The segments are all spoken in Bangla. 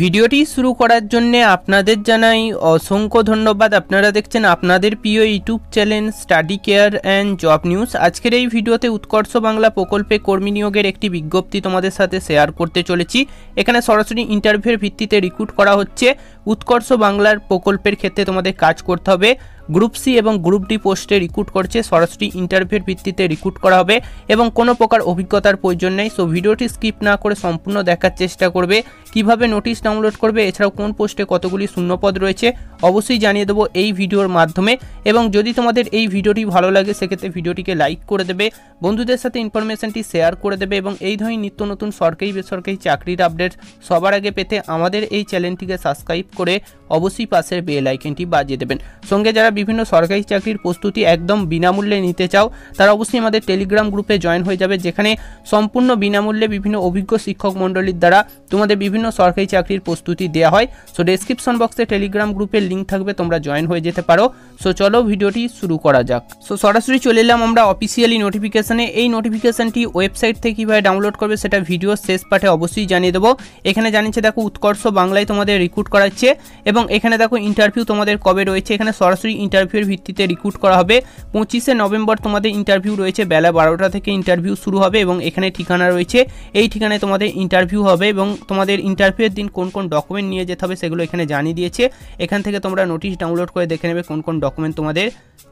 ভিডিওটি শুরু করার জন্য আপনাদের জানাই অসংখ্য ধন্যবাদ আপনারা দেখছেন আপনাদের প্রিয় YouTube channel study care and job news আজকের এই ভিডিওতে উৎকর্ষ বাংলা প্রকল্পে কর্মী নিয়োগের একটি বিজ্ঞপ্তি তোমাদের সাথে শেয়ার করতে চলেছি এখানে সরাসরি ইন্টারভিউর ভিত্তিতে রিক্রুট করা হচ্ছে উৎকর্ষ বাংলার প্রকল্পের ক্ষেত্রে তোমাদের কাজ করতে হবে গ্রুপ সি এবং গ্রুপ ডি পোস্টে রিক্রুট করছে সরাসরি ইন্টারভিউর ভিত্তিতে রিক্রুট করা হবে এবং কোনো প্রকার অভিজ্ঞতার প্রয়োজন নেই সো ভিডিওটি স্কিপ না করে সম্পূর্ণ দেখার চেষ্টা করবে কিভাবে নোটিশ ডাউনলোড করবে এছাড়াও কোন পোস্টে কতগুলি শূন্যপদ রয়েছে অবশ্যই জানিয়ে দেবো এই ভিডিওর মাধ্যমে এবং যদি তোমাদের এই ভিডিওটি ভালো লাগে সেক্ষেত্রে ভিডিওটিকে লাইক করে দেবে বন্ধুদের সাথে ইনফরমেশনটি শেয়ার করে দেবে এবং এই ধরনের নিত্য নতুন সরকারি বেসরকারি চাকরির আপডেট সবার আগে পেতে আমাদের এই চ্যানেলটিকে সাবস্ক্রাইব করে অবশ্যই পাশের বেল আইকনটি বাজিয়ে দেবেন সঙ্গে যারা বিভিন্ন সরকারি চাকরির প্রস্তুতি একদম বিনামূল্যে নিতে চাও তারা অবশ্যই আমাদের টেলিগ্রাম গ্রুপে জয়েন হয়ে যাবে যেখানে সম্পূর্ণ বিনামূল্যে বিভিন্ন অভিজ্ঞ শিক্ষক মণ্ডলীর দ্বারা তোমাদের বিভিন্ন সরকারি চাকরির প্রস্তুতি দেওয়া হয় সো ডেসক্রিপশন বক্সে টেলিগ্রাম গ্রুপের লিঙ্ক থাকবে তোমরা জয়েন হয়ে যেতে পারো সো চলো ভিডিওটি শুরু করা যাক সো সরাসরি চলে এলাম আমরা অফিসিয়ালি নোটিফিকেশানে এই নোটিফিকেশানটি ওয়েবসাইট থেকে কীভাবে ডাউনলোড করবে সেটা ভিডিও শেষ পাঠে অবশ্যই জানিয়ে দেবো এখানে জানিয়েছে দেখো উৎকর্ষ বাংলায় তোমাদের রিক্রুট করাচ্ছে এবং এখানে দেখো ইন্টারভিউ তোমাদের কবে রয়েছে এখানে সরাসরি ইন্টারভিউয়ের ভিত্তিতে রিক্রুট করা হবে পঁচিশে নভেম্বর তোমাদের ইন্টারভিউ রয়েছে বেলা বারোটা থেকে ইন্টারভিউ শুরু হবে এবং এখানে ঠিকানা রয়েছে এই ঠিকানায় তোমাদের ইন্টারভিউ হবে এবং তোমাদের ইন্টারভিউয়ের দিন কোন কোন ডকুমেন্ট নিয়ে যেতে হবে সেগুলো এখানে জানিয়ে দিয়েছে এখান থেকে তোমরা নোটিশ ডাউনলোড করে দেখে নেবে কোন কোন ডকুমেন্ট তোমাদের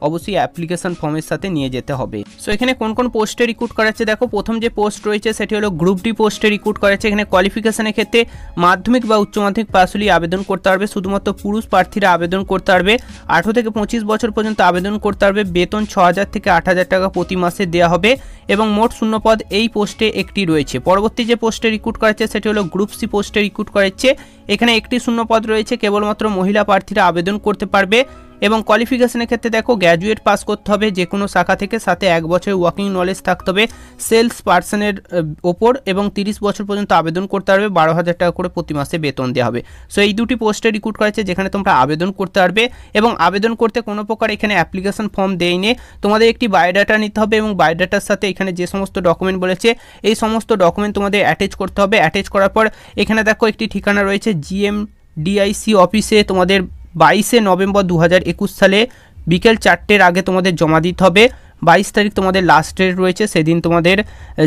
অবশ্যই অ্যাপ্লিকেশন ফর্মের সাথে নিয়ে যেতে হবে সো এখানে কোন কোন পোস্টে রিক্রুট করাচ্ছে দেখো প্রথম যে পোস্ট রয়েছে সেটি হলো গ্রুপ ডি পোস্টে রিক্রুট করাচ্ছে এখানে কোয়ালিফিকেশনের ক্ষেত্রে মাধ্যমিক বা উচ্চ মাধ্যমিক পাশ আবেদন করতে পারবে শুধুমাত্র পুরুষ প্রার্থীরা আবেদন করতে পারবে আঠেরো থেকে পঁচিশ বছর পর্যন্ত আবেদন করতে পারবে বেতন ছ হাজার থেকে আট হাজার টাকা প্রতি মাসে দেওয়া হবে এবং মোট শূন্যপদ এই পোস্টে একটি রয়েছে পরবর্তী যে পোস্টে রিক্রুট করাচ্ছে সেটি হলো গ্রুপ সি পোস্টে রিক্রুট করাচ্ছে এখানে একটি শূন্যপদ রয়েছে কেবলমাত্র মহিলা প্রার্থীরা আবেদন করতে পারবে এবং কোয়ালিফিকেশনের ক্ষেত্রে দেখো গ্র্যাজুয়েট পাস করতে হবে যে কোনো শাখা থেকে সাথে এক বছর ওয়ার্কিং নলেজ থাকতে হবে সেলস পার্সনের ওপর এবং তিরিশ বছর পর্যন্ত আবেদন করতে পারবে বারো হাজার টাকা করে প্রতি মাসে বেতন দেওয়া হবে সো এই দুটি পোস্টে রিক্রুট করেছে যেখানে তোমরা আবেদন করতে পারবে এবং আবেদন করতে কোনো প্রকার এখানে অ্যাপ্লিকেশন ফর্ম দেয় নে তোমাদের একটি বায়োডাটা নিতে হবে এবং বায়োডাটার সাথে এখানে যে সমস্ত ডকুমেন্ট বলেছে এই সমস্ত ডকুমেন্ট তোমাদের অ্যাটাচ করতে হবে অ্যাটাচ করার পর এখানে দেখো একটি ঠিকানা রয়েছে জিএম ডিআইসি অফিসে তোমাদের বাইশে নভেম্বর দু সালে বিকেল চারটের আগে তোমাদের জমা দিতে হবে বাইশ তারিখ তোমাদের লাস্ট ডেট রয়েছে সেদিন তোমাদের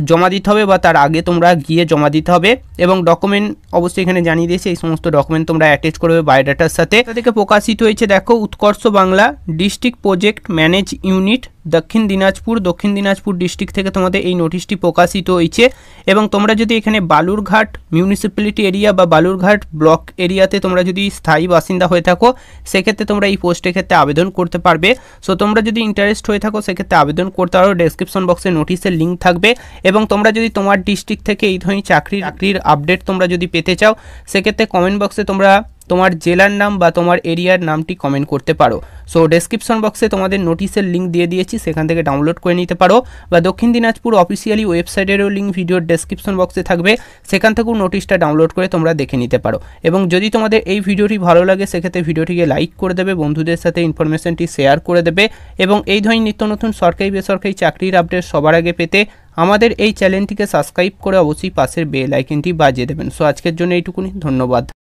জমা দিতে হবে বা তার আগে তোমরা গিয়ে জমা দিতে হবে এবং ডকুমেন্ট অবশ্যই এখানে জানিয়ে দিয়েছে এই সমস্ত ডকুমেন্ট তোমরা অ্যাটাচ করবে বায়োডাটার সাথে থেকে প্রকাশিত হয়েছে দেখো Utkarsh Bangla district project manage unit Dakshin Dinajpur দক্ষিণ দিনাজপুর ডিস্ট্রিক্ট থেকে তোমাদের এই নোটিশটি প্রকাশিত হয়েছে এবং তোমরা যদি এখানে বালুরঘাট মিউনিসিপ্যালিটি এরিয়া বা বালুরঘাট ব্লক এরিয়াতে তোমরা যদি স্থায়ী বাসিন্দা হয়ে থাকো সেক্ষেত্রে তোমরা এই পোস্টের ক্ষেত্রে আবেদন করতে পারবে সো তোমরা যদি ইন্টারেস্ট হয়ে থাকো সেক্ষেত্রে আবেদন করতে পারো ডেসক্রিপশন বক্সে নোটিশের লিঙ্ক থাকবে এবং তোমরা যদি তোমার ডিস্ট্রিক্ট থেকে এই ধরনের চাকরি চাকরির আপডেট তোমরা যদি পেতে চাও সেক্ষেত্রে কমেন্ট বক্সে তোমরা তোমার জেলার নাম বা তোমার এরিয়ার নামটি কমেন্ট করতে পারো সো ডেসক্রিপশন বক্সে তোমাদের নোটিশের লিঙ্ক দিয়ে দিয়েছি সেখান থেকে ডাউনলোড করে নিতে পারো বা দক্ষিণ দিনাজপুর অফিসিয়ালি ওয়েবসাইটেরও লিঙ্ক ভিডিওর ডেসক্রিপশন বক্সে থাকবে সেখান থেকেও নোটিশটা ডাউনলোড করে তোমরা দেখে নিতে পারো এবং যদি তোমাদের এই ভিডিওটি ভালো লাগে সেক্ষেত্রে ভিডিওটিকে লাইক করে দেবে বন্ধুদের সাথে ইনফরমেশনটি শেয়ার করে দেবে এবং এই ধরনের নিত্য নতুন সরকারি বেসরকারি চাকরির আপডেট সবার আগে পেতে আমাদের এই চ্যানেলটিকে সাবস্ক্রাইব করে অবশ্যই পাশের বেল আইকনটি বাজিয়ে দেবেন সো আজকের জন্য এইটুকুনি ধন্যবাদ